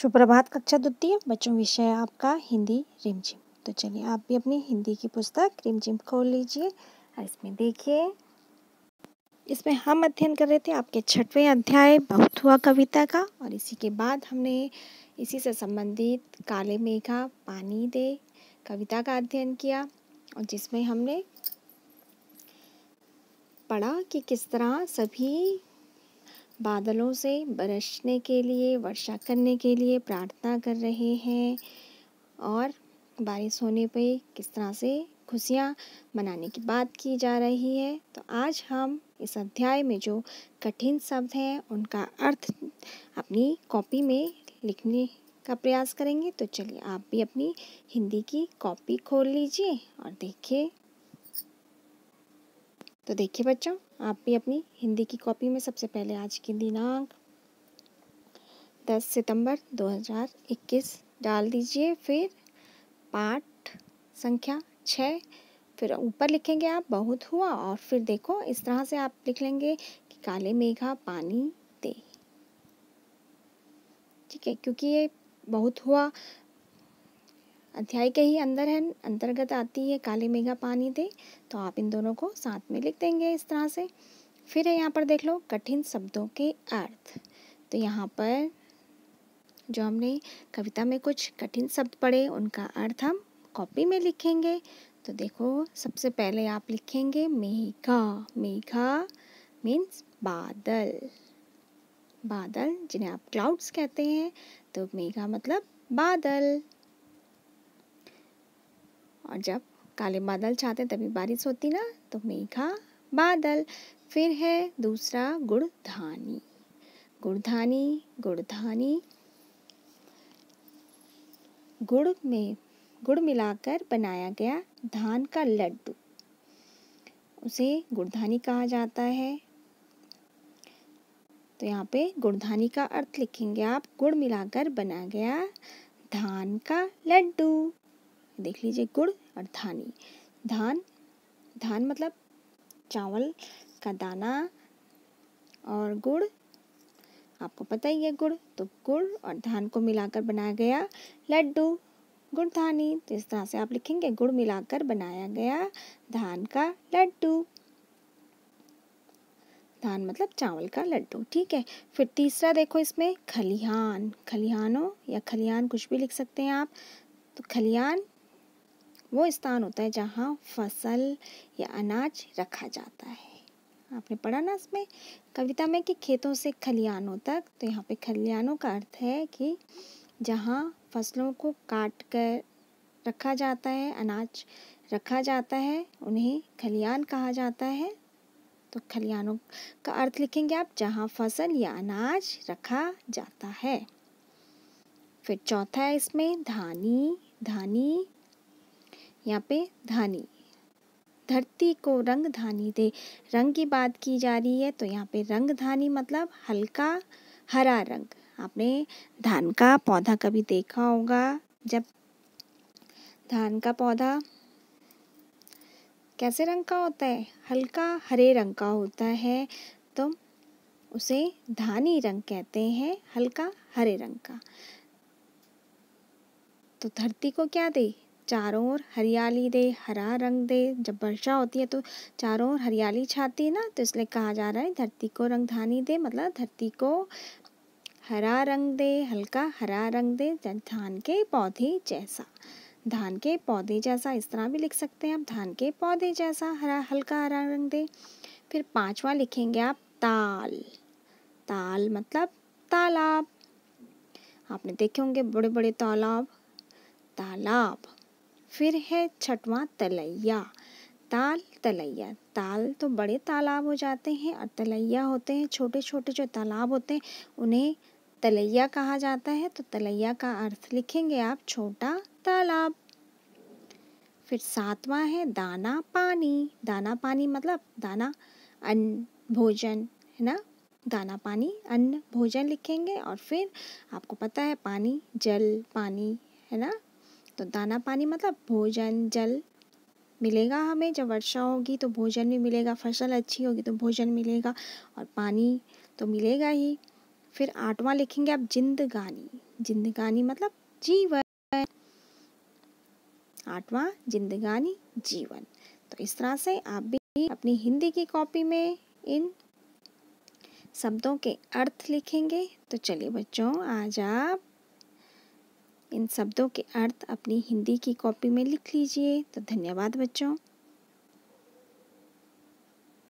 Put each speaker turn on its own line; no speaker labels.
सुप्रभात कक्षा द्वितीय बच्चों विषय आपका हिंदी रिमझिम तो चलिए आप भी अपनी हिंदी की पुस्तक रिमझिम खोल लीजिए और इसमें देखिए इसमें हम अध्ययन कर रहे थे आपके छठवें अध्याय बहुत हुआ कविता का और इसी के बाद हमने इसी से संबंधित काले मेघा पानी दे कविता का अध्ययन किया और जिसमें हमने पढ़ा कि किस तरह सभी बादलों से बरसने के लिए वर्षा करने के लिए प्रार्थना कर रहे हैं और बारिश होने पे किस तरह से खुशियाँ मनाने की बात की जा रही है तो आज हम इस अध्याय में जो कठिन शब्द हैं उनका अर्थ अपनी कॉपी में लिखने का प्रयास करेंगे तो चलिए आप भी अपनी हिंदी की कॉपी खोल लीजिए और देखिए तो देखिए बच्चों आप भी अपनी हिंदी की कॉपी में सबसे पहले आज की दिनांक 10 सितंबर 2021 डाल दीजिए फिर पाठ संख्या छ फिर ऊपर लिखेंगे आप बहुत हुआ और फिर देखो इस तरह से आप लिख लेंगे कि काले मेघा पानी दे ठीक है क्योंकि ये बहुत हुआ अध्याय के ही अंदर है अंतर्गत आती है काले मेघा पानी दे तो आप इन दोनों को साथ में लिख देंगे इस तरह से फिर है यहाँ पर देख लो कठिन शब्दों के अर्थ तो यहाँ पर जो हमने कविता में कुछ कठिन शब्द पढ़े उनका अर्थ हम कॉपी में लिखेंगे तो देखो सबसे पहले आप लिखेंगे मेघा मेघा मीन्स बादल बादल जिन्हें आप क्लाउड्स कहते हैं तो मेघा मतलब बादल और जब काले बादल छाते तभी बारिश होती ना तो मेघा बादल फिर है दूसरा गुड़धानी गुड़धानी गुड़धानी गुड़ में गुड़ मिलाकर बनाया गया धान का लड्डू उसे गुड़धानी कहा जाता है तो यहाँ पे गुड़धानी का अर्थ लिखेंगे आप गुड़ मिलाकर बना गया धान का लड्डू देख लीजिए गुड़ और धानी धान धान मतलब चावल का दाना और गुड़ आपको पता ही है गुड़ तो गुड़ और धान को मिलाकर बनाया गया लड्डू धानी तो इस तरह से आप लिखेंगे गुड़ मिलाकर बनाया गया धान का लड्डू धान मतलब चावल का लड्डू ठीक है फिर तीसरा देखो इसमें खलिहान खलिहानों या खलिहान कुछ भी लिख सकते हैं आप तो खलिहान वो स्थान होता है जहाँ फसल या अनाज रखा जाता है आपने पढ़ा ना इसमें कविता में कि खेतों से खलियानों तक तो यहाँ पे खलियानों का अर्थ है कि जहाँ फसलों को काट कर रखा जाता है अनाज रखा जाता है उन्हें खलियान कहा जाता है तो खलियानों का अर्थ लिखेंगे आप जहाँ फसल या अनाज रखा जाता है फिर चौथा है इसमें धानी धानी यहाँ पे धानी धरती को रंग धानी दे रंग की बात की जा रही है तो यहाँ पे रंग धानी मतलब हल्का हरा रंग आपने धान का पौधा कभी देखा होगा जब धान का पौधा कैसे रंग का होता है हल्का हरे रंग का होता है तो उसे धानी रंग कहते हैं हल्का हरे रंग का तो धरती को क्या दे चारों ओर हरियाली दे हरा रंग दे जब वर्षा होती है तो चारों ओर हरियाली छाती है ना तो इसलिए कहा जा रहा है धरती को रंगधानी दे मतलब धरती को हरा रंग दे हल्का हरा रंग दे धान के पौधे जैसा धान के पौधे जैसा इस तरह भी लिख सकते हैं आप धान के पौधे जैसा हरा हल्का हरा रंग दे फिर पांचवा लिखेंगे आप ताल ताल मतलब तालाब आपने देखे होंगे बड़े बड़े तालाब तालाब फिर है छठवां तलैया ताल तलैया ताल तो बड़े तालाब हो जाते हैं और तलैया होते हैं छोटे छोटे जो तालाब होते हैं उन्हें तलैया कहा जाता है तो तलैया का अर्थ लिखेंगे आप छोटा तालाब फिर सातवां है दाना पानी दाना पानी मतलब दाना अन्न भोजन है ना दाना पानी अन्न भोजन लिखेंगे और फिर आपको पता है पानी जल पानी है ना तो दाना पानी मतलब भोजन जल मिलेगा हमें जब वर्षा होगी तो भोजन भी मिलेगा फसल अच्छी होगी तो भोजन मिलेगा और पानी तो मिलेगा ही फिर आठवां लिखेंगे आप जिंदगानी जिंदगानी मतलब जीवन आठवां जिंदगानी जीवन तो इस तरह से आप भी अपनी हिंदी की कॉपी में इन शब्दों के अर्थ लिखेंगे तो चलिए बच्चों आज आप इन शब्दों के अर्थ अपनी हिंदी की कॉपी में लिख लीजिए तो धन्यवाद बच्चों